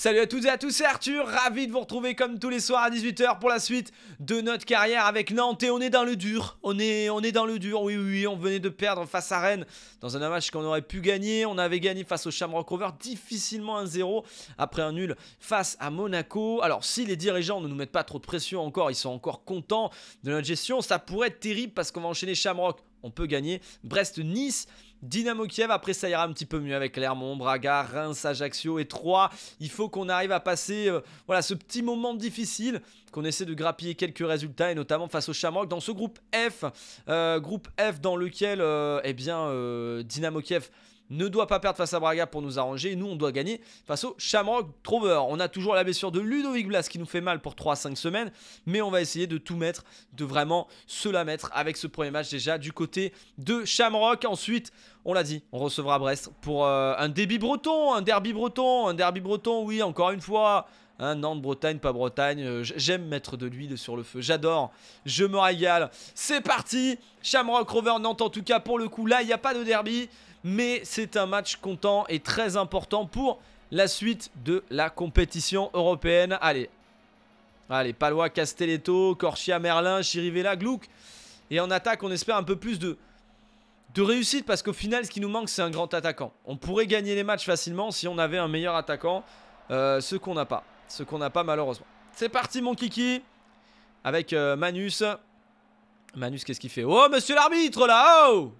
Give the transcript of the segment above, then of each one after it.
Salut à toutes et à tous, c'est Arthur, ravi de vous retrouver comme tous les soirs à 18h pour la suite de notre carrière avec Nantes et on est dans le dur, on est, on est dans le dur, oui, oui, oui on venait de perdre face à Rennes dans un match qu'on aurait pu gagner, on avait gagné face au Shamrock Rover, difficilement 1-0 après un nul face à Monaco, alors si les dirigeants ne nous mettent pas trop de pression encore, ils sont encore contents de notre gestion, ça pourrait être terrible parce qu'on va enchaîner Shamrock, on peut gagner, Brest-Nice, Dynamo Kiev, après ça ira un petit peu mieux avec Clermont, Braga, Reims, Ajaccio et 3. Il faut qu'on arrive à passer euh, voilà, ce petit moment difficile, qu'on essaie de grappiller quelques résultats, et notamment face au Shamrock dans ce groupe F, euh, groupe F dans lequel euh, eh bien, Dynamo Kiev ne doit pas perdre face à Braga pour nous arranger. Nous, on doit gagner face au Shamrock Trover. On a toujours la blessure de Ludovic Blas qui nous fait mal pour 3 5 semaines, mais on va essayer de tout mettre, de vraiment se la mettre avec ce premier match déjà du côté de Shamrock. Ensuite, on l'a dit, on recevra Brest pour euh, un débit breton, un derby breton, un derby breton, oui, encore une fois. Hein, Nantes, Bretagne, pas Bretagne. Euh, j'aime mettre de l'huile sur le feu. J'adore. Je me régale. C'est parti. Shamrock Rover Nantes en tout cas pour le coup. Là, il n'y a pas de derby mais c'est un match comptant et très important pour la suite de la compétition européenne. Allez, allez, Palois, Castelletto, Corchia, Merlin, Chirivella, Gluck. Et en attaque, on espère un peu plus de, réussite parce qu'au final, ce qui nous manque, c'est un grand attaquant. On pourrait gagner les matchs facilement si on avait un meilleur attaquant, euh, ce qu'on n'a pas. Ce qu'on n'a pas malheureusement. C'est parti mon kiki avec euh, Manus. Manus, qu'est-ce qu'il fait Oh, monsieur l'arbitre, là oh!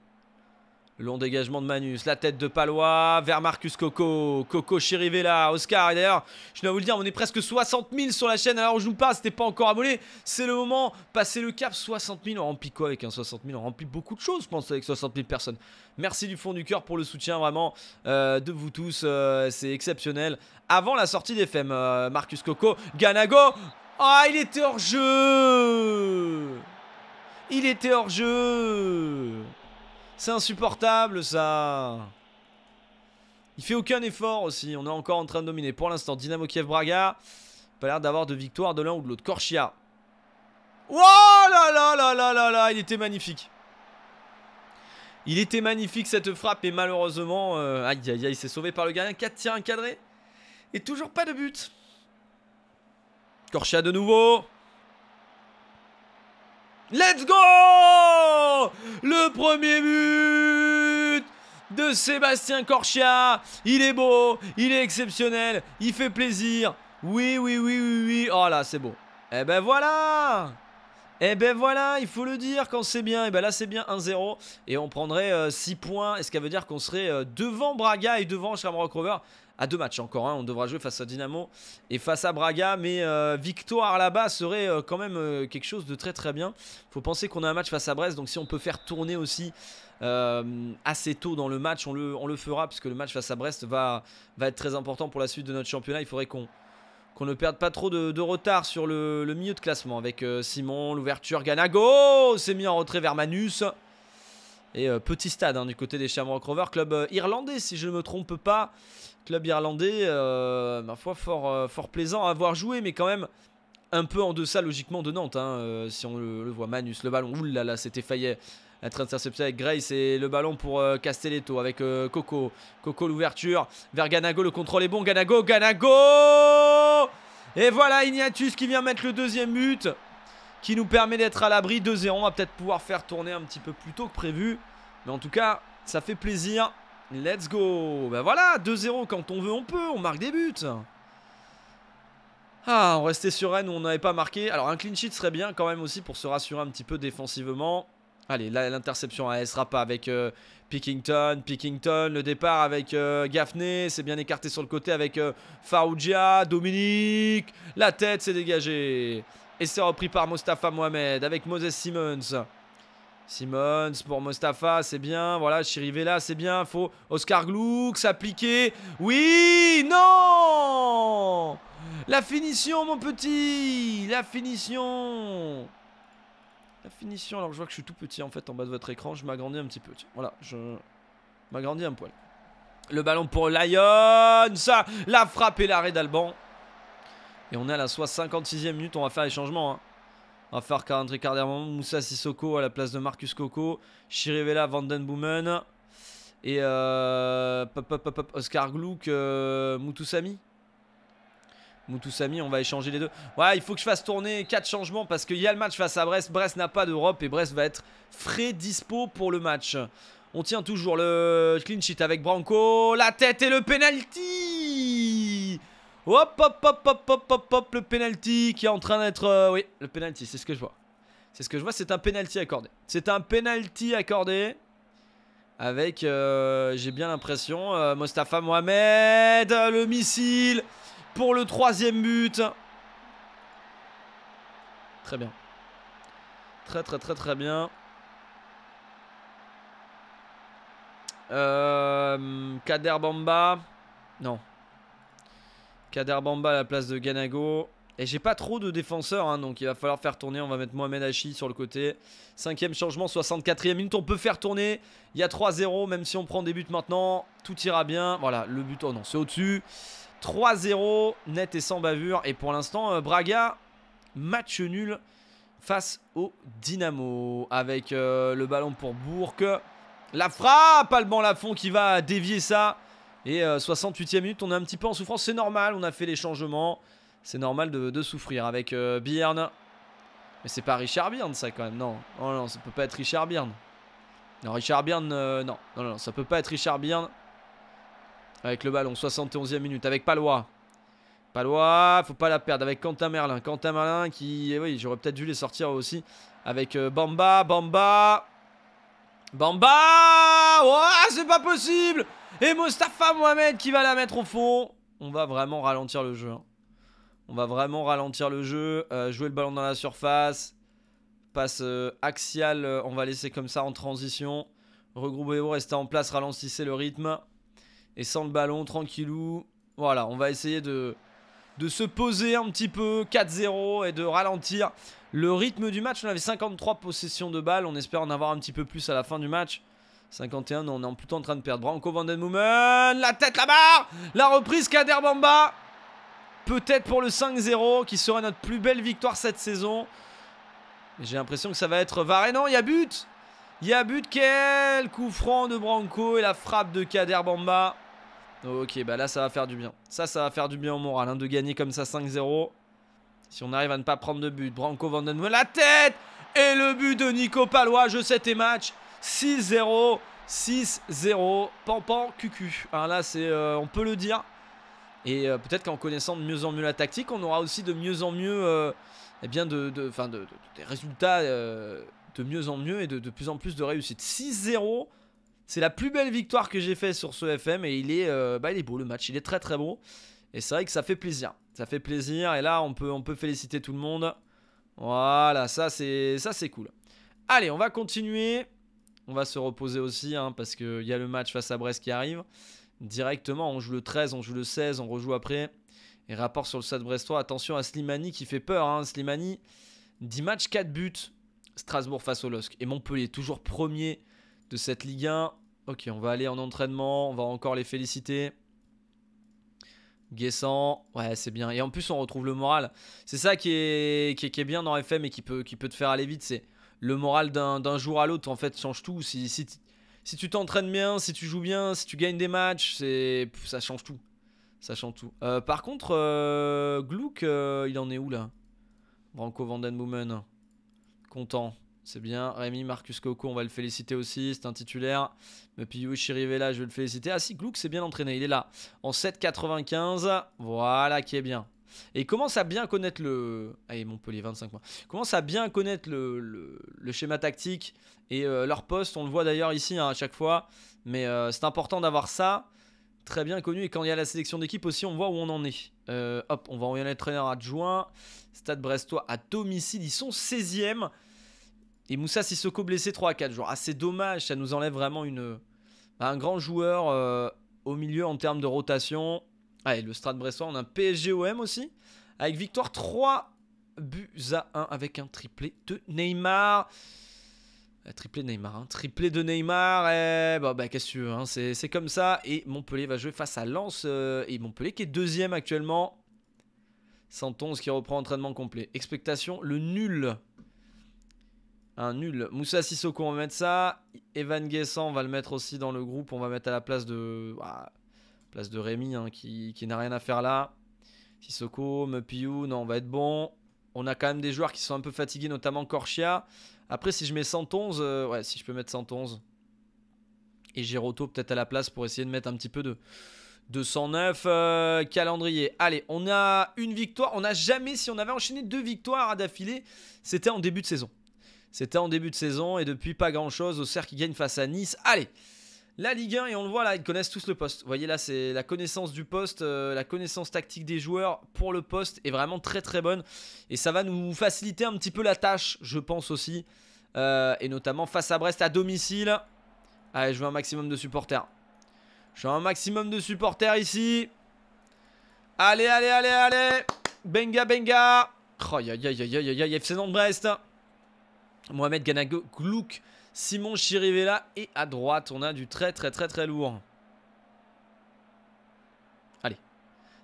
long dégagement de Manus, la tête de Palois vers Marcus Coco, Coco là, Oscar. Et d'ailleurs, je dois vous le dire, on est presque 60 000 sur la chaîne. Alors, je joue pas, c'était pas encore abonné. C'est le moment, passer le cap. 60 000, on remplit quoi avec un 60 000 On remplit beaucoup de choses, je pense, avec 60 000 personnes. Merci du fond du cœur pour le soutien vraiment euh, de vous tous. Euh, c'est exceptionnel. Avant la sortie des femmes, euh, Marcus Coco, Ganago. Ah, il était hors jeu Il était hors jeu c'est insupportable ça Il fait aucun effort aussi, on est encore en train de dominer. Pour l'instant, Dynamo Kiev Braga, pas l'air d'avoir de victoire de l'un ou de l'autre. Corchia. Oh là là là là là là, il était magnifique. Il était magnifique cette frappe et malheureusement, euh, Aïe aïe aïe Il s'est sauvé par le gardien. 4 tirs encadrés et toujours pas de but. Korchia de nouveau. Let's go Le premier but de Sébastien Corchia. Il est beau, il est exceptionnel, il fait plaisir. Oui, oui, oui, oui, oui. Oh là, c'est beau. et eh ben voilà et eh ben voilà, il faut le dire quand c'est bien. et eh ben là c'est bien 1-0 et on prendrait 6 euh, points. est ce qu'à veut dire qu'on serait euh, devant Braga et devant Shamrock Rover à deux matchs encore. Hein. On devra jouer face à Dynamo et face à Braga. Mais euh, victoire là-bas serait euh, quand même euh, quelque chose de très très bien. faut penser qu'on a un match face à Brest. Donc si on peut faire tourner aussi assez tôt dans le match, on le, on le fera. Puisque le match face à Brest va, être très important pour la suite de notre championnat. Il faudrait qu'on ne perde pas trop de, retard sur le, le, milieu de classement. Avec Simon, l'ouverture, Ganago s'est mis en retrait vers Manus. Et euh, petit stade hein, du côté des Shamrock Rovers, club euh, irlandais si je ne me trompe pas. Club irlandais, euh, ma foi, fort, fort plaisant à avoir joué, mais quand même un peu en deçà logiquement de Nantes. Hein, si on le, voit, Manus, le ballon, oulala, là là, c'était faillé La train interceptée avec Grace et le ballon pour Castelletto avec Coco. Coco l'ouverture vers Ganago, le contrôle est bon. Ganago, Ganago Et voilà Ignatius qui vient mettre le deuxième but qui nous permet d'être à l'abri 2-0. On va peut-être pouvoir faire tourner un petit peu plus tôt que prévu. Mais en tout cas, ça fait plaisir. Let's go Ben voilà, 2-0, quand on veut, on peut, on marque des buts Ah, on restait sur Rennes où on n'avait pas marqué. Alors un clean sheet serait bien quand même aussi pour se rassurer un petit peu défensivement. Allez, là, l'interception à pas avec euh, Pickington, Pickington, le départ avec euh, Gaffney, c'est bien écarté sur le côté avec euh, Dominique, la tête s'est dégagée. Et c'est repris par Mostafa Mohamed avec Moses Simmons. Simmons pour Mostafa, c'est bien. Voilà, Chirivella, c'est bien. Faut Oscar Gluck s'appliquer. Oui Non La finition, mon petit La finition La finition. Alors, je vois que je suis tout petit, en fait, en bas de votre écran. Je m'agrandis un petit peu. Voilà, je m'agrandis un poil. Le ballon pour Lyon. Ça, La frappe et l'arrêt d'Alban. Et on est à la 56e minute, on va faire les changements. Hein. On va faire rentrer Moussa Sissoko à la place de Marcus Coco, Chirivella, Vandenboomen et euh, Oscar Gluck, euh, Mutusami. Mutusami, on va échanger les deux. Ouais, il faut que je fasse tourner 4 changements parce qu'il y a le match face à Brest. Brest n'a pas d'Europe et Brest va être frais dispo pour le match. On tient toujours le clean sheet avec Branco. La tête et le penalty Hop, hop, hop, hop, hop, hop, hop, le penalty qui est en train d'être... Euh, oui, le penalty, c'est ce que je vois. C'est ce que je vois, c'est un penalty accordé. C'est un penalty accordé avec, euh, j'ai bien l'impression, euh, Mostafa Mohamed, le missile pour le troisième but. Très bien. Très très très très bien. Kader Bamba. Non, Kader Bamba à la place de Ganago. Et j'ai pas trop de défenseurs, hein, donc il va falloir faire tourner. On va mettre Mohamed Hachi sur le côté. Cinquième changement, 64e minute. On peut faire tourner. Il y a 3-0, même si on prend des buts maintenant. Tout ira bien. Voilà, le but, oh non, c'est au-dessus. 3-0, net et sans bavure. Et pour l'instant, euh, Braga, match nul face au Dynamo. Avec euh, le ballon pour Bourque La frappe, Alban Lafont qui va dévier ça. Et 68e euh, minute, on est un petit peu en souffrance. C'est normal, on a fait les changements. C'est normal de, souffrir avec euh, Byrne. Mais c'est pas Richard Byrne, ça, quand même. Non, oh, non, ça peut pas être Richard Byrne. Non, Richard Byrne, euh, non. non. non, ça peut pas être Richard Byrne. Avec le ballon, 71e minute, avec Palois. Palois, faut pas la perdre avec Quentin Merlin. Quentin Merlin qui, eh oui, j'aurais peut-être dû les sortir aussi. Avec Bamba, Bamba. Bamba Oh, c'est pas possible et Mostafa Mohamed qui va la mettre au fond. On va vraiment ralentir le jeu. Hein. On va vraiment ralentir le jeu. Euh, jouer le ballon dans la surface. Passe euh, axial euh, on va laisser comme ça en transition. Regroupez-vous, restez en place, ralentissez le rythme. Et sans le ballon, tranquillou. Voilà, on va essayer de, de se poser un petit peu 4-0 et de ralentir le rythme du match. On avait 53 possessions de balles. On espère en avoir un petit peu plus à la fin du match. 51, on est plutôt en train de perdre. Branco Vandenwoman, la tête, là barre La reprise Kader Bamba Peut-être pour le 5-0, qui serait notre plus belle victoire cette saison. J'ai l'impression que ça va être Varé. Non, il y a but Il y a but, quel coup franc de Branco et la frappe de Kader Bamba. Ok, bah là, ça va faire du bien. Ça, ça va faire du bien au moral, hein, de gagner comme ça 5-0. Si on arrive à ne pas prendre de but. Branco Vandenwoman, la tête Et le but de Nico Palois, je sais tes matchs 6-0, 6-0, Pampan, Cucu. Hein, là, c'est, euh, on peut le dire. Et euh, peut-être qu'en connaissant de mieux en mieux la tactique, on aura aussi de mieux en mieux euh, eh bien de, de, des résultats de mieux en mieux et de, plus en plus de réussite. 6-0, c'est la plus belle victoire que j'ai faite sur ce FM et il est, bah, il est beau le match, il est très très beau. Et c'est vrai que ça fait plaisir. Ça fait plaisir et là on peut, on peut féliciter tout le monde. Voilà, ça c'est ça c'est cool. Allez, on va continuer. On va se reposer aussi, hein, parce qu'il y a le match face à Brest qui arrive. Directement, on joue le 13, on joue le 16, on rejoue après. Et rapport sur le stade brestois, attention à Slimani qui fait peur. Hein. Slimani, 10 matchs, 4 buts. Strasbourg face au LOSC. Et Montpellier, toujours premier de cette Ligue 1. Ok, on va aller en entraînement, on va encore les féliciter. Guessant, ouais, c'est bien. Et en plus, on retrouve le moral. C'est ça qui est, qui est, qui bien dans FM et qui peut, qui peut te faire aller vite. C'est le moral d'un jour à l'autre, en fait, change tout. Si, si, si tu t'entraînes bien, si tu joues bien, si tu gagnes des matchs, ça change tout. Ça change tout. Euh, par contre, euh, Glouk, euh, il en est où là Branco Vandenboomen. Content. C'est bien. Rémi, Marcus Coco, on va le féliciter aussi. C'est un titulaire. Mais Piyu je vais le féliciter. Ah si, Glouk, c'est bien entraîné. Il est là. En 7,95. Voilà qui est bien. Et commence à bien connaître le. Allez, Montpellier, 25 mois. commence à bien connaître le, schéma tactique et euh, leur poste. On le voit d'ailleurs ici hein, à chaque fois. Mais euh, c'est important d'avoir ça très bien connu. Et quand il y a la sélection d'équipe aussi, on voit où on en est. Euh, hop, on va envoyer les traîneurs adjoint. Stade Brestois à domicile. Ils sont 16e. Et Moussa Sissoko blessé 3 à 4 jours. Ah, c'est dommage. Ça nous enlève vraiment une, bah, un grand joueur au milieu en termes de rotation. Allez, ah, le Stade Bressois, on a un PSGOM aussi. Avec victoire 3 buts à 1 avec un triplé de Neymar. Un triplé de Neymar, un hein. triplé de Neymar, et... bah, bah qu'est-ce que hein. c'est comme ça. Et Montpellier va jouer face à Lens, euh, et Montpellier qui est deuxième actuellement. 111 qui reprend entraînement complet. Expectation, le nul. Un nul. Moussa Sissoko, on va mettre ça. Evan Guessant, on va le mettre aussi dans le groupe. On va mettre à la place de... Ah, Place de Rémi hein, qui, n'a rien à faire là. Sissoko, Mepiou, non, on va être bon. On a quand même des joueurs qui sont un peu fatigués, notamment Corchia. Après, si je mets 111, euh, ouais, si je peux mettre 111. Et Giroto peut-être à la place pour essayer de mettre un petit peu de, 209 euh, calendrier. Allez, on a une victoire. On n'a jamais, si on avait enchaîné deux victoires d'affilée, c'était en début de saison. C'était en début de saison et depuis pas grand chose. cercle qui gagne face à Nice. Allez, la Ligue 1, et on le voit là, ils connaissent tous le poste. Vous voyez là, c'est la connaissance du poste, euh, la connaissance tactique des joueurs pour le poste est vraiment très très bonne. Et ça va nous faciliter un petit peu la tâche, je pense aussi. Euh, et notamment face à Brest à domicile. Allez, je veux un maximum de supporters. Je veux un maximum de supporters ici. Allez, allez, allez, allez. Benga, benga. Oh, ya, ya, ya, ya, ya, ya, Nantes-Brest. Mohamed Ganago, Glouk. Simon Chirivella. Et à droite, on a du très très très très lourd. Allez.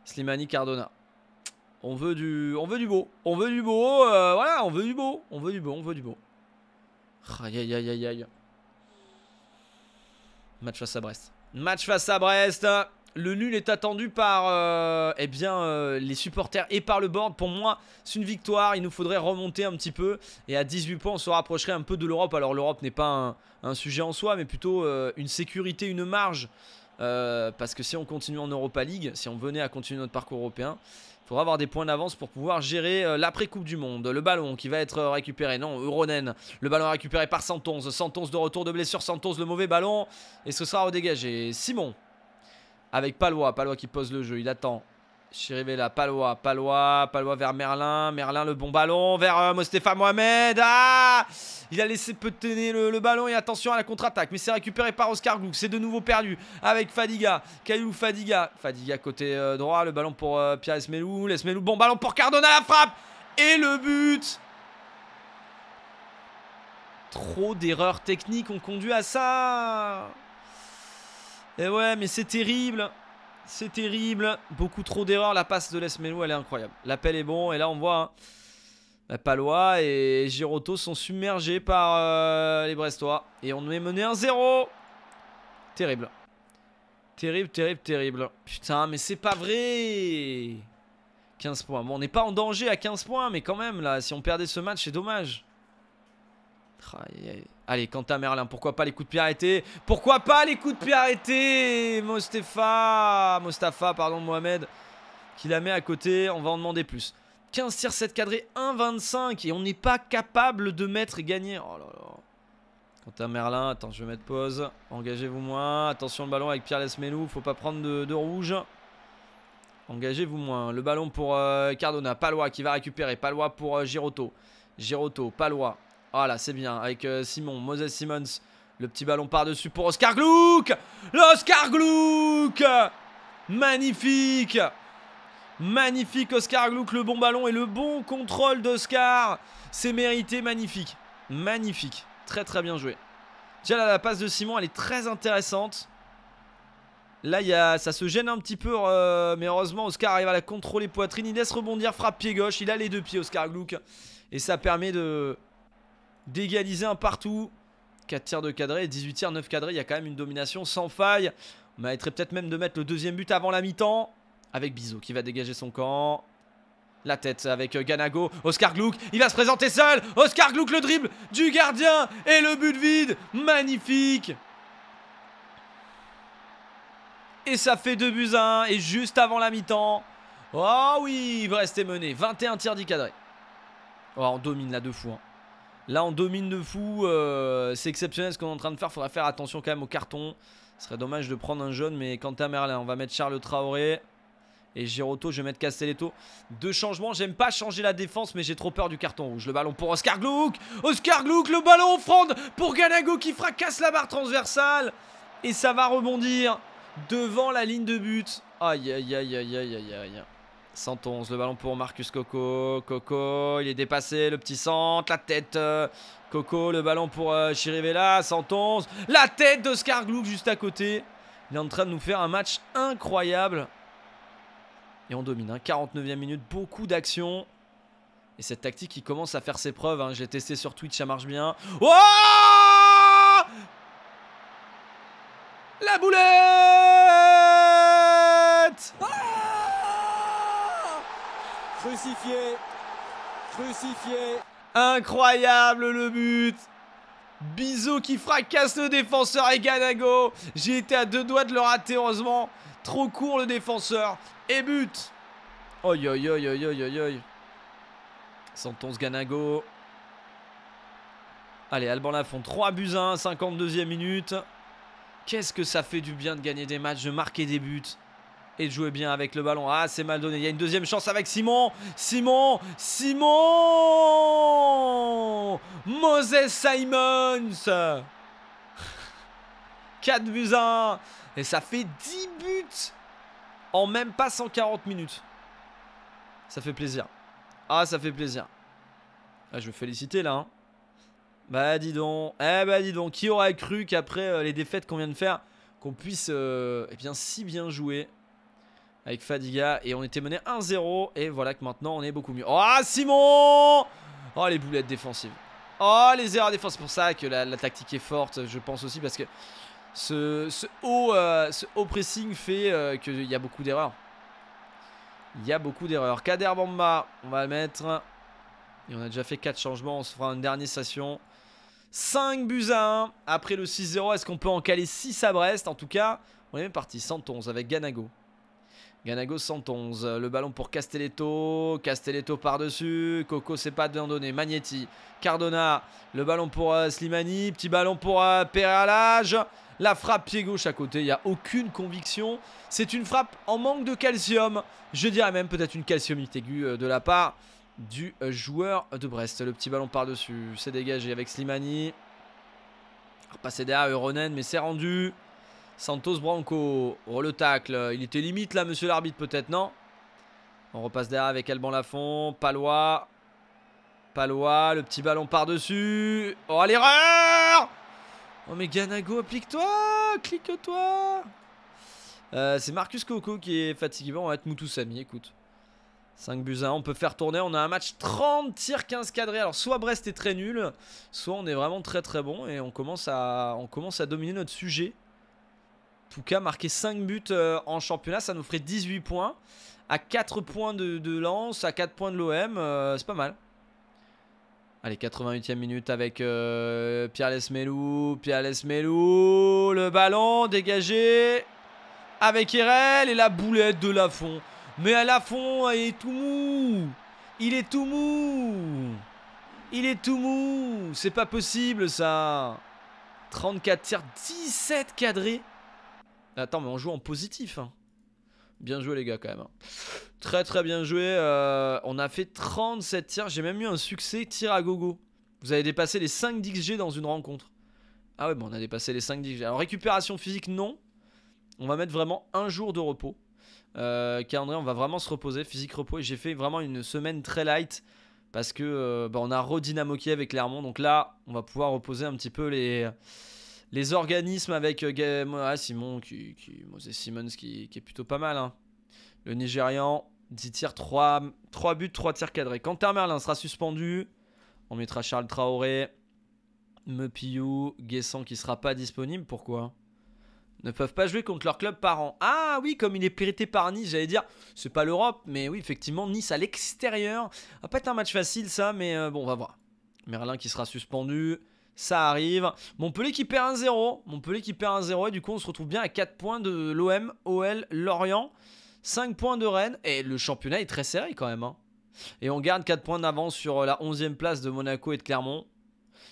Slimani Cardona. On veut du, on veut du beau. On veut du beau. Euh, voilà, on veut du beau. On veut du beau. On veut du beau. Aïe aïe aïe aïe aïe. Match face à Brest. Match face à Brest. Le nul est attendu par euh, eh bien, euh, les supporters et par le board. Pour moi, c'est une victoire. Il nous faudrait remonter un petit peu. Et à 18 points, on se rapprocherait un peu de l'Europe. Alors l'Europe n'est pas un, sujet en soi, mais plutôt euh, une sécurité, une marge. parce que si on continue en Europa League, si on venait à continuer notre parcours européen, il faudra avoir des points d'avance pour pouvoir gérer l'après-Coupe du Monde. Le ballon qui va être récupéré, non, Euronen. Le ballon récupéré par Santos. Santos de retour de blessure, Santos le mauvais ballon. Et ce sera redégagé. Simon avec Palois. Palois qui pose le jeu, il attend. Chirivella, Palois, Palois, Palois vers Merlin, Merlin le bon ballon vers euh, Mostefa Mohamed. Ah il a laissé peu tenir le, ballon et attention à la contre-attaque, mais c'est récupéré par Oscar Glouk, c'est de nouveau perdu avec Fadiga, Caillou Fadiga, Fadiga côté euh, droit, le ballon pour euh, Pierre Esmelou, Esmelou, bon ballon pour Cardona, la frappe et le but. Trop d'erreurs techniques ont conduit à ça. Et eh ouais, mais c'est terrible. C'est terrible. Beaucoup trop d'erreurs. La passe de Lesmelo elle est incroyable. L'appel est bon. Et là, on voit. Hein. Palois et Giroto sont submergés par euh, les Brestois. Et on est mené 1-0. Terrible. Terrible, terrible, terrible. Putain, mais c'est pas vrai 15 points. Bon, on n'est pas en danger à 15 points, mais quand même, là, si on perdait ce match, c'est dommage. Traille. Allez, à Merlin, pourquoi pas les coups de pied arrêtés Pourquoi pas les coups de pied arrêtés Mostafa, Mostafa, pardon, Mohamed, qui la met à côté, on va en demander plus. 15 tirs, 7 cadrés, 1,25 et on n'est pas capable de mettre et gagner. Oh là là. Merlin, attends, je vais mettre pause. Engagez-vous moins. Attention le ballon avec Pierre Lesmelou, faut pas prendre de, rouge. Engagez-vous moins. Le ballon pour euh, Cardona. Palois qui va récupérer. Palois pour euh, Giroto. Giroto, Palois. Voilà, ah c'est bien. Avec euh, Simon, Moses Simmons. Le petit ballon par-dessus pour Oscar Gluck L'Oscar Gluck Magnifique Magnifique Oscar Gluck, le bon ballon et le bon contrôle d'Oscar. C'est mérité, magnifique. Magnifique. Très très bien joué. Tiens la passe de Simon, elle est très intéressante. Là, y a, ça se gêne un petit peu, euh, mais heureusement, Oscar arrive à la contrôler poitrine. Il laisse rebondir, frappe pied gauche. Il a les deux pieds, Oscar Gluck. Et ça permet de, d'égaliser un partout. 4 tiers de cadré, 18 tiers 9 cadrés. Il y a quand même une domination sans faille. On mériterait peut-être même de mettre le deuxième but avant la mi-temps. Avec Bizo qui va dégager son camp. La tête avec euh, Ganago, Oscar Gluck, il va se présenter seul, Oscar Gluck le dribble du gardien et le but vide, magnifique Et ça fait 2 buts à 1 et juste avant la mi-temps, oh oui, Il va rester mené, 21 tiers 10 cadrés. Oh, on domine là deux fois hein. Là, on domine de fou. Euh, c'est exceptionnel ce qu'on est en train de faire. Faudra faire attention quand même au carton. Ce serait dommage de prendre un jaune. Mais quant à Merlin, on va mettre Charles Traoré. Et Giroto, je vais mettre Castelletto. Deux changements. J'aime pas changer la défense, mais j'ai trop peur du carton rouge. Le ballon pour Oscar Glouk. Oscar Glouk, le ballon offrande pour Ganago qui fracasse la barre transversale. Et ça va rebondir devant la ligne de but. Aïe, aïe, aïe, aïe, aïe, aïe, aïe. 111, le ballon pour Marcus Coco. Coco, il est dépassé, le petit centre, la tête. Euh, Coco, le ballon pour euh, Chirivella, 111. La tête d'Oscar Gluck juste à côté. Il est en train de nous faire un match incroyable. Et on domine, 49e hein. minute, beaucoup d'action. Et cette tactique qui commence à faire ses preuves. Hein. J'ai testé sur Twitch, ça marche bien. Oh La boulette Crucifié. Crucifié. Incroyable le but Bisous qui fracasse le défenseur et Ganago. J'ai été à deux doigts de le rater, heureusement. Trop court le défenseur. Et but Oi, oi, oi, oi, oi, oi, Sentons Ganago. Allez, Alban Lafont, 3 buts à 52e minute. Qu'est-ce que ça fait du bien de gagner des matchs, de marquer des buts et de jouer bien avec le ballon. Ah, c'est mal donné. Il y a une deuxième chance avec Simon. Simon, Simon Moses Simons 4 buts 1. Et ça fait 10 buts en même pas 140 minutes. Ça fait plaisir. Ah, ça fait plaisir. Ah, je veux féliciter là. Hein. Bah, dis donc. Eh, bah, dis donc. Qui aurait cru qu'après euh, les défaites qu'on vient de faire, qu'on puisse euh, eh bien, si bien jouer avec Fadiga et on était mené 1-0 et voilà que maintenant on est beaucoup mieux. Oh Simon Oh les boulettes défensives. Oh les erreurs défensives. C'est pour ça que la, tactique est forte je pense aussi parce que ce, euh, haut, pressing fait euh, qu'il y a beaucoup d'erreurs. Il y a beaucoup d'erreurs. Kader Bamba, on va le mettre. Et on a déjà fait 4 changements. On se fera une dernière station. 5 buts à 1. Après le 6-0, est-ce qu'on peut en caler 6 à Brest En tout cas, on est même parti. 111 avec Ganago. Ganago 111, le ballon pour Castelletto, Castelletto par-dessus, Coco c'est pas donné, Magnetti, Cardona, le ballon pour euh, Slimani, petit ballon pour euh, Peralage, la frappe pied gauche à côté, il n'y a aucune conviction, c'est une frappe en manque de calcium, je dirais même peut-être une calciumite aiguë euh, de la part du joueur de Brest, le petit ballon par-dessus, c'est dégagé avec Slimani, repassé derrière Euronen mais c'est rendu, Santos Branco. Oh, le tacle. Il était limite là, monsieur l'arbitre, peut-être, non On repasse derrière avec Alban Lafont. Palois. Palois, le petit ballon par-dessus. Oh, l'erreur Oh, mais Ganago, applique-toi Clique-toi euh, C'est Marcus Coco qui est fatigué. On va être Moutou écoute. 5 buts à 1, on peut faire tourner. On a un match 30 tirs, 15 cadrés. Alors, soit Brest est très nul, soit on est vraiment très très bon et on commence à, on commence à dominer notre sujet tout cas, marquer 5 buts euh, en championnat, ça nous ferait 18 points. À 4 points de, lance. Lens, à 4 points de l'OM, euh, c'est pas mal. Allez, 88e minute avec euh, Pierre Lesmelou. Pierre Lesmelou. Le ballon dégagé avec Irel. Et la boulette de Lafont. Mais à Lafont, il est tout mou. Il est tout mou. Il est tout mou. C'est pas possible ça. 34 tirs, 17 cadrés. Attends, mais on joue en positif. Hein. Bien joué les gars quand même. Hein. Très très bien joué. Euh, on a fait 37 tirs. J'ai même eu un succès tir à gogo. Vous avez dépassé les 5 d'XG dans une rencontre. Ah ouais, bon, on a dépassé les 5 d'XG. Alors récupération physique, non. On va mettre vraiment un jour de repos. Euh, André, on va vraiment se reposer, physique repos. Et j'ai fait vraiment une semaine très light parce que euh, bah, on a redynamo avec Clermont. Donc là, on va pouvoir reposer un petit peu les, les organismes avec euh, ah, Simon qui, Moses Simmons qui, est plutôt pas mal. Hein. Le Nigérian, 10 tirs, 3, 3 buts, 3 tirs cadrés. Quand Merlin sera suspendu. On mettra Charles Traoré, Mepiou, Guessant qui sera pas disponible. Pourquoi ne peuvent pas jouer contre leur club par an. Ah oui, comme il est périté par Nice, j'allais dire, c'est pas l'Europe, mais oui, effectivement, Nice à l'extérieur. Va ah, pas être un match facile ça, mais euh, bon, on va voir. Merlin qui sera suspendu ça arrive. Montpellier qui perd 1-0, Montpellier qui perd 1-0 et du coup on se retrouve bien à 4 points de l'OM, OL, Lorient, 5 points de Rennes et le championnat est très serré quand même. Hein. Et on garde 4 points d'avance sur euh, la 11e place de Monaco et de Clermont.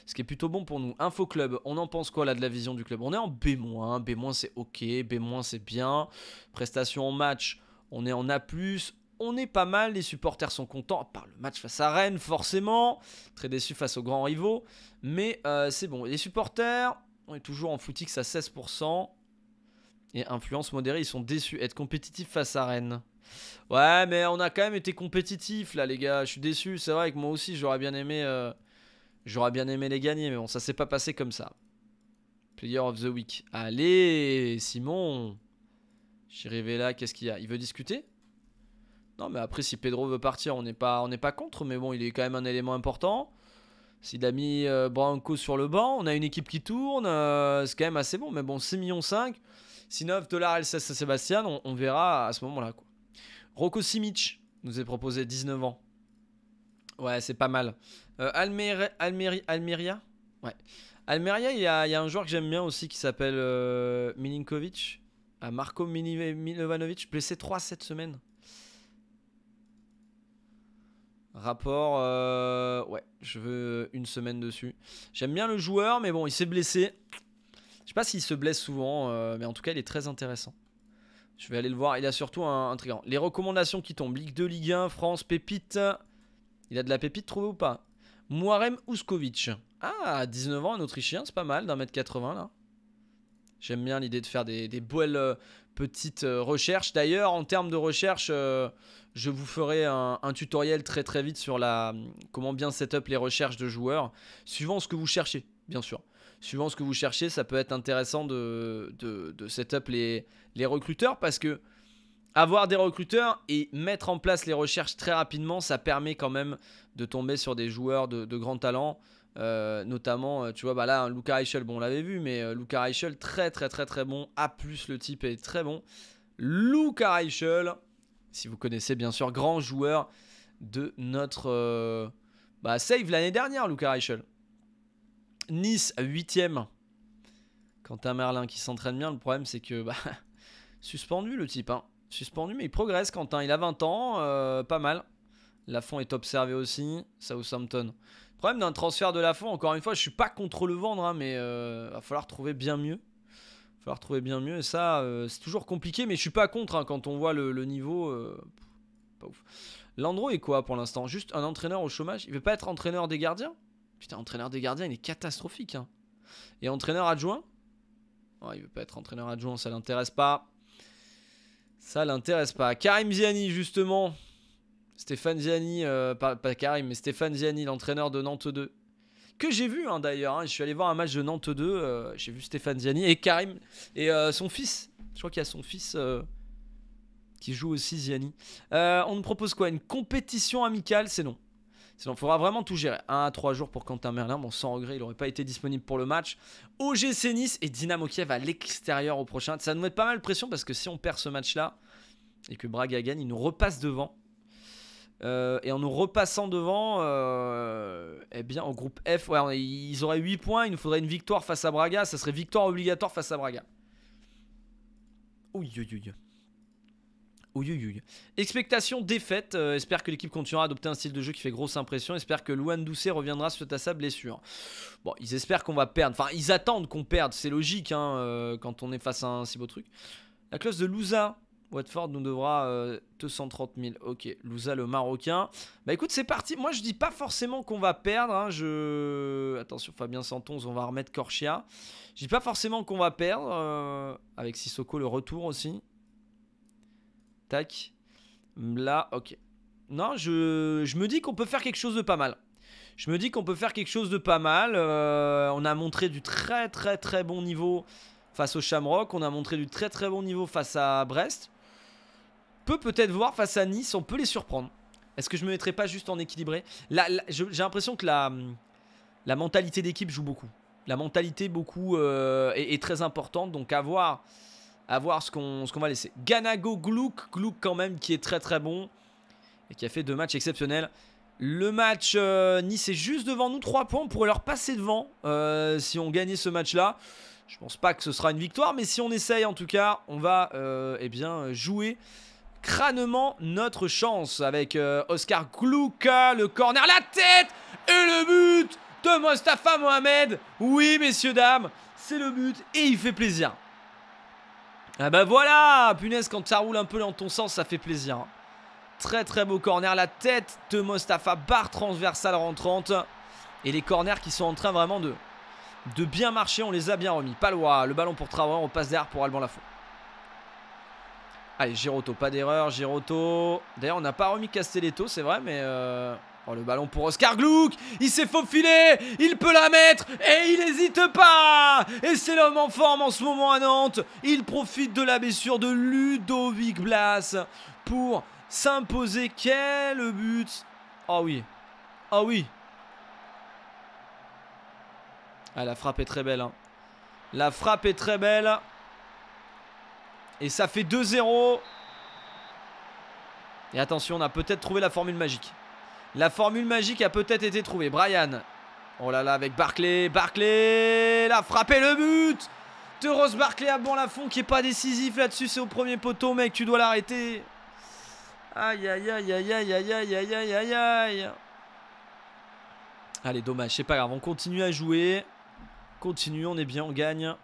Ce qui est plutôt bon pour nous. Info club, on en pense quoi là de la vision du club On est en B-, B- c'est ok, B- c'est bien. Prestation en match, on est en A+, on est pas mal, les supporters sont contents, par le match face à Rennes, forcément, très déçu face aux grands rivaux, mais euh, c'est bon. Les supporters, on est toujours en footix à 16%, et influence modérée, ils sont déçus, être compétitif face à Rennes. Ouais, mais on a quand même été compétitif là, les gars, je suis déçu, c'est vrai que moi aussi, j'aurais bien aimé... Euh, j'aurais bien aimé les gagner, mais bon, ça s'est pas passé comme ça. Player of the Week. Allez, Simon là. qu'est-ce qu'il y a Il veut discuter non, mais après, si Pedro veut partir, on n'est pas, pas contre, mais bon, il est quand même un élément important. S'il a euh, Branco sur le banc, on a une équipe qui tourne, euh, c'est quand même assez bon. Mais bon, 6 millions 5, 6,9 dollars LCS à Sébastien, on, verra à ce moment-là. Rocco Simic nous est proposé 19 ans. Ouais, c'est pas mal. Euh, Almeria Ouais. Almeria, il y, a, un joueur que j'aime bien aussi qui s'appelle Milinkovic. Ah, Marco Milovanovic, blessé 3 cette semaine. Rapport, euh, ouais, je veux une semaine dessus. J'aime bien le joueur, mais bon, il s'est blessé. Je sais pas s'il se blesse souvent, euh, mais en tout cas, il est très intéressant. Je vais aller le voir. Il a surtout un, intriguant Les recommandations qui tombent Ligue 2, Ligue 1, France, Pépite. Il a de la pépite, trouvée ou pas Moarem Ouskovic. Ah, 19 ans, un Autrichien, c'est pas mal, d'un mètre 80 là. J'aime bien l'idée de faire des, des, euh, petite euh, recherche. D'ailleurs, en termes de recherche, euh, je vous ferai un, tutoriel très très vite sur la comment bien setup les recherches de joueurs, suivant ce que vous cherchez, bien sûr. Suivant ce que vous cherchez, ça peut être intéressant de, de, de setup les, les recruteurs parce que avoir des recruteurs et mettre en place les recherches très rapidement, ça permet quand même de tomber sur des joueurs de, grands talents, euh, notamment, euh, tu vois, bah là, hein, Luca Reichel, bon, on l'avait vu, mais euh, Luca Reichel, très très très très bon. A plus, le type est très bon. Luca Reichel, si vous connaissez bien sûr, grand joueur de notre bah, save l'année dernière, Luca Reichel. Nice, 8ème. Quentin Merlin qui s'entraîne bien, le problème c'est que, bah, suspendu le type, hein. Suspendu, mais il progresse, Quentin. Il a 20 ans, pas mal. La Lafont est observé aussi, Southampton. Problème d'un transfert de la fond, encore une fois, je suis pas contre le vendre, hein, mais euh, va falloir trouver bien mieux. Va falloir trouver bien mieux. Et ça, euh, c'est toujours compliqué, mais je suis pas contre hein, quand on voit le, niveau. Euh, pas ouf. Landro est quoi pour l'instant Juste un entraîneur au chômage Il veut pas être entraîneur des gardiens Putain, entraîneur des gardiens, il est catastrophique. Hein. Et entraîneur adjoint oh, Il veut pas être entraîneur adjoint, ça l'intéresse pas. Ça l'intéresse pas. Karim Ziani, justement. Stéphane Ziani, euh, pas, Karim, mais Stéphane Ziani, l'entraîneur de Nantes 2. Que j'ai vu hein, d'ailleurs, hein. je suis allé voir un match de Nantes 2, euh, j'ai vu Stéphane Ziani et Karim, et euh, son fils, je crois qu'il y a son fils qui joue aussi Ziani. on nous propose quoi Une compétition amicale C'est non. il faudra vraiment tout gérer. 1 à 3 jours pour Quentin Merlin. Bon, sans regret, il n'aurait pas été disponible pour le match. OGC Nice et Dynamo Kiev à l'extérieur au prochain. Ça nous met pas mal de pression parce que si on perd ce match-là et que Braga gagne, il nous repasse devant. Euh, et en nous repassant devant, euh, eh bien, en groupe F, ouais, ils auraient 8 points. Il nous faudrait une victoire face à Braga. Ça serait victoire obligatoire face à Braga. Ouh, ouh, Expectation défaite. J'espère euh, que l'équipe continuera à adopter un style de jeu qui fait grosse impression. J'espère que Luan Doucet reviendra suite à sa blessure. Bon, ils espèrent qu'on va perdre. Enfin, ils attendent qu'on perde. C'est logique hein, quand on est face à un si beau truc. La clause de Louza Watford nous devra 230 euh, 000. Ok, Louza le Marocain. Bah écoute, c'est parti. Moi, je dis pas forcément qu'on va perdre. Hein. Je... Attention, Fabien Santon, on va remettre Corchia. Je dis pas forcément qu'on va perdre. Euh, avec Sissoko, le retour aussi. Tac. Là, ok. Non, je, je me dis qu'on peut faire quelque chose de pas mal. Je me dis qu'on peut faire quelque chose de pas mal. Euh, on a montré du très très très bon niveau face au Shamrock. On a montré du très très bon niveau face à Brest peut peut-être voir face à Nice, on peut les surprendre. Est-ce que je me mettrais pas juste en équilibré là, J'ai l'impression que la, hum, la mentalité d'équipe joue beaucoup. La mentalité beaucoup euh, est, très importante, donc à voir, ce qu'on va laisser. Ganago Glouk, Glouk quand même qui est très très bon et qui a fait deux matchs exceptionnels. Le match euh, Nice est juste devant nous, 3 points, on pourrait leur passer devant euh, si on gagnait ce match-là. Je pense pas que ce sera une victoire, mais si on essaye en tout cas, on va eh bien jouer crânement notre chance avec euh, Oscar Glouka, le corner, la tête et le but de Mostafa Mohamed. Oui, messieurs, dames, c'est le but et il fait plaisir. Ah bah voilà, punaise, quand ça roule un peu dans ton sens, ça fait plaisir. Très très beau corner, la tête de Mostafa, barre transversale rentrante. Et les corners qui sont en train vraiment de, de bien marcher, on les a bien remis. Palois, le ballon pour Traoré, on passe derrière pour Alban Lafont. Allez, ah, Giroto, pas d'erreur, Giroto. D'ailleurs, on n'a pas remis Castelletto, c'est vrai, mais... Euh, oh, le ballon pour Oscar Gluck Il s'est faufilé Il peut la mettre Et il n'hésite pas Et c'est l'homme en forme en ce moment à Nantes Il profite de la blessure de Ludovic Blas pour s'imposer. Quel but Oh oui Oh oui ah, la frappe est très belle. Hein. La frappe est très belle. Et ça fait 2-0. Et attention, on a peut-être trouvé la formule magique. La formule magique a peut-être été trouvée. Brian. Oh là là, avec Barclay. Barclay. a frappé le but de Rose Barclay à bon la fond qui est pas décisif là-dessus. C'est au premier poteau, mec. Tu dois l'arrêter. Aïe, aïe, aïe, aïe, aïe, aïe, aïe, aïe, aïe, aïe, aïe. Allez, dommage. C'est pas grave. On continue à jouer. Continue, on est bien, on gagne.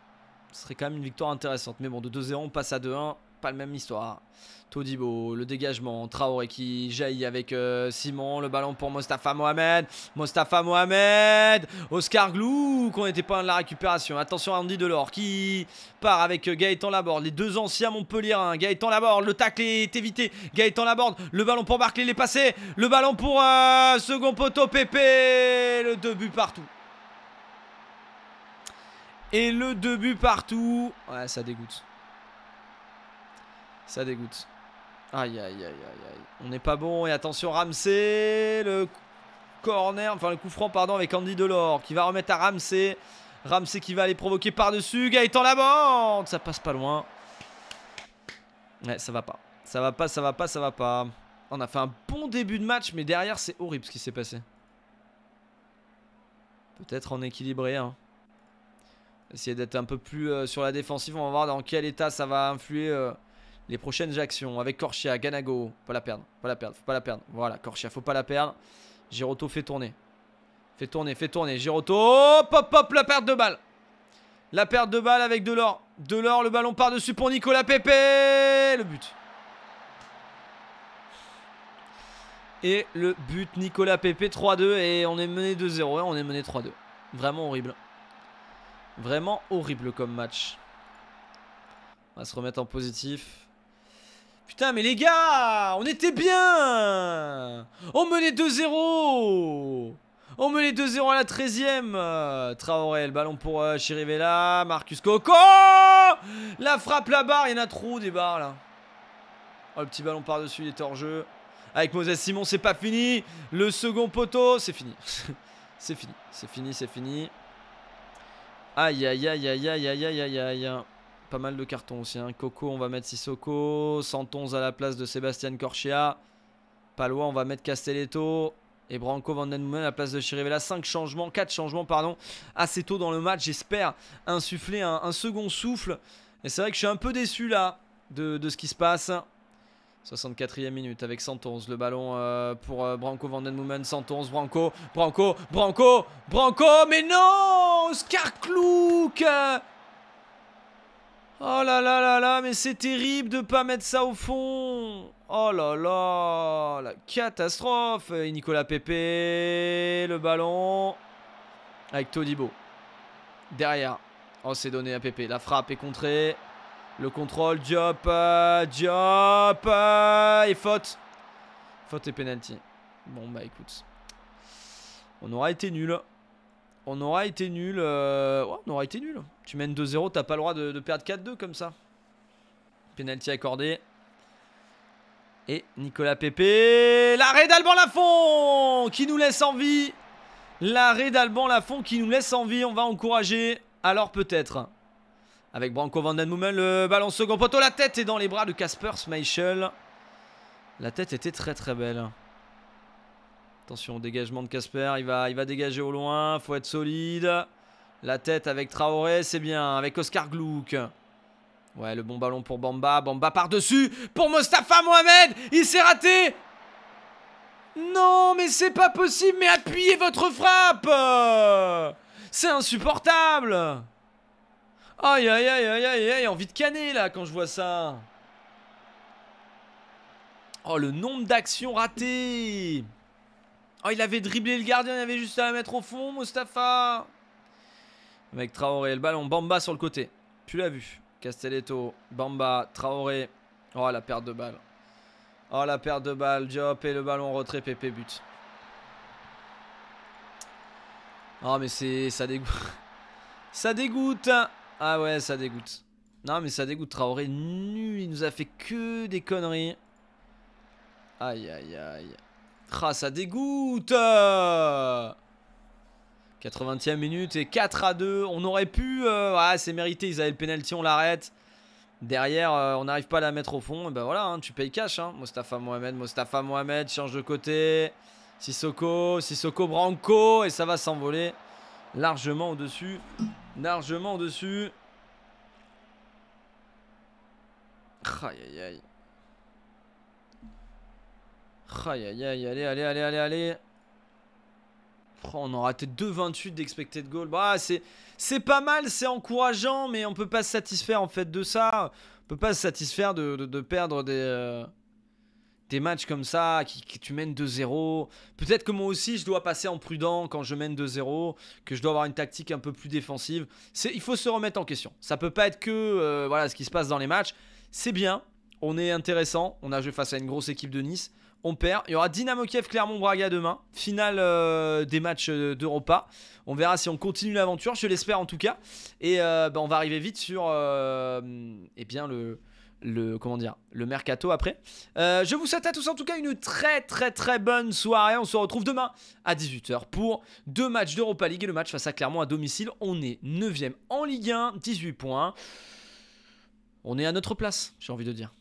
Ce serait quand même une victoire intéressante. Mais bon, de 2-0, on passe à 2-1. Pas la même histoire. Todibo, le dégagement. Traoré qui jaillit avec euh, Simon. Le ballon pour Mostafa Mohamed. Mostafa Mohamed. Oscar Glou, qu'on était pas loin de la récupération. Attention à Andy Delors qui part avec euh, Gaëtan Laborde. Les deux anciens Montpellier. Gaëtan Laborde. Le tacle est évité. Gaëtan Laborde. Le ballon pour Barclay. Il est passé. Le ballon pour euh, second poteau. Pépé. Le deux buts partout. Et le début buts partout. Ouais, ça dégoûte. Ça dégoûte. Aïe, aïe, aïe, aïe, aïe. On n'est pas bon. Et attention, Ramsey. Le corner, enfin le coup franc, pardon, avec Andy Delors qui va remettre à Ramsey. Ramsey qui va aller provoquer par-dessus. Gaëtan bande, Ça passe pas loin. Ouais, ça va pas. Ça va pas, ça va pas, ça va pas. On a fait un bon début de match, mais derrière, c'est horrible ce qui s'est passé. Peut-être en équilibré, hein. Essayer d'être un peu plus euh, sur la défensive. On va voir dans quel état ça va influer euh, les prochaines actions. Avec Corchia, Ganago. Pas la perdre, pas la perdre, faut pas la perdre. Voilà, Corchia, faut pas la perdre. Giroto fait tourner. Fait tourner, fait tourner. Giroto. pop hop, la perte de balle. La perte de balle avec Delors. Delors, le ballon par-dessus pour Nicolas Pepe Le but. Et le but Nicolas Pepe 3-2 et on est mené 2-0 hein, on est mené 3-2. Vraiment horrible. Vraiment horrible comme match. On va se remettre en positif. Putain, mais les gars, on était bien On menait 2-0 on menait 2-0 à la 13ème. Traoré, le ballon pour euh, Chirivella. Marcus Coco La frappe, la barre. Il y en a trop des barres là. Oh, le petit ballon par-dessus, il est hors jeu. Avec Moses Simon, c'est pas fini. Le second poteau, c'est fini. c'est fini, c'est fini, c'est fini. Aïe, aïe, aïe, aïe, aïe, aïe, aïe, aïe, Pas mal de cartons aussi. Hein. Coco, on va mettre Sissoko. 111 à la place de Sébastien Corchea. Palois, on va mettre Castelletto. Et Branco Van à la place de Chirivella. 5 changements, 4 changements, pardon. Assez tôt dans le match, j'espère insuffler un, second souffle. Et c'est vrai que je suis un peu déçu là de, ce qui se passe. 64e minute avec 111. Le ballon euh, pour euh, Branco Van Den 111, Branco, Branco, Branco, Branco. Mais non Oscar Clouk Oh là là là là, mais c'est terrible de pas mettre ça au fond. Oh là là, la catastrophe. Et Nicolas Pepe, le ballon avec Todibo. Derrière. Oh, c'est donné à Pepe. La frappe est contrée. Le contrôle, Diop, euh, euh, et faute. Faute et penalty. Bon, bah écoute. On aura été nul. On aura été nul. Euh, on aura été nul. Tu mènes 2-0, t'as pas le droit de, perdre 4-2 comme ça. Penalty accordé. Et Nicolas Pépé. L'arrêt d'Alban Lafont qui nous laisse en vie. L'arrêt d'Alban Lafont qui nous laisse en vie. On va encourager. Alors peut-être. Avec Branco Van Den le ballon second poteau. La tête est dans les bras de Casper Schmeichel. La tête était très très belle. Attention au dégagement de Casper, il va, il va dégager au loin, faut être solide. La tête avec Traoré, c'est bien, avec Oscar Glouk. Ouais, le bon ballon pour Bamba, Bamba par-dessus, pour Mostafa Mohamed, il s'est raté Non, mais c'est pas possible, mais appuyez votre frappe C'est insupportable Aïe, aïe, aïe, aïe, aïe, aïe, envie de canner là quand je vois ça Oh, le nombre d'actions ratées Oh, il avait dribblé le gardien, il avait juste à la mettre au fond, Mustapha. Avec Traoré, le ballon, Bamba sur le côté. Tu l'as vu. Castelletto, Bamba, Traoré. Oh, la perte de balle. Oh, la perte de balle. Diop et le ballon retrait, Pépé but. Oh, mais c'est ça dégoûte. Ça dégoûte. Hein. Ah ouais, ça dégoûte. Non, mais ça dégoûte. Traoré, nu, il nous a fait que des conneries. Aïe, aïe, aïe. Ah, ça dégoûte 80e minute et 4 à 2. On aurait pu... Euh, ah, c'est mérité, ils avaient le penalty, on l'arrête. Derrière, euh, on n'arrive pas à la mettre au fond. Et ben voilà, hein, tu payes cash. Hein. Mostafa Mohamed, Mostafa Mohamed, change de côté. Sissoko, Sissoko Branco. Et ça va s'envoler largement au-dessus. Largement au-dessus. Aïe, aïe, aïe. Aïe aïe aïe, allez, allez, allez, allez, allez. on aura raté 2,28 d'expected goal. Bah, c'est pas mal, c'est encourageant, mais on peut pas se satisfaire en fait de ça. On peut pas se satisfaire de, perdre des, euh, des matchs comme ça, qui, tu mènes 2-0. Peut-être que moi aussi, je dois passer en prudent quand je mène 2-0, que je dois avoir une tactique un peu plus défensive. Il faut se remettre en question. Ça peut pas être que euh, voilà ce qui se passe dans les matchs. C'est bien, on est intéressant, on a joué face à une grosse équipe de Nice on perd. Il y aura Dynamo Kiev, Clermont, Braga demain. Finale euh, des matchs euh, d'Europa. On verra si on continue l'aventure. Je l'espère en tout cas. Et euh, bah, on va arriver vite sur et eh bien le le comment dire le mercato après. je vous souhaite à tous en tout cas une très très très bonne soirée. On se retrouve demain à 18h pour deux matchs d'Europa League et le match face à Clermont à domicile. On est 9ème en Ligue 1, 18 points. On est à notre place, j'ai envie de dire.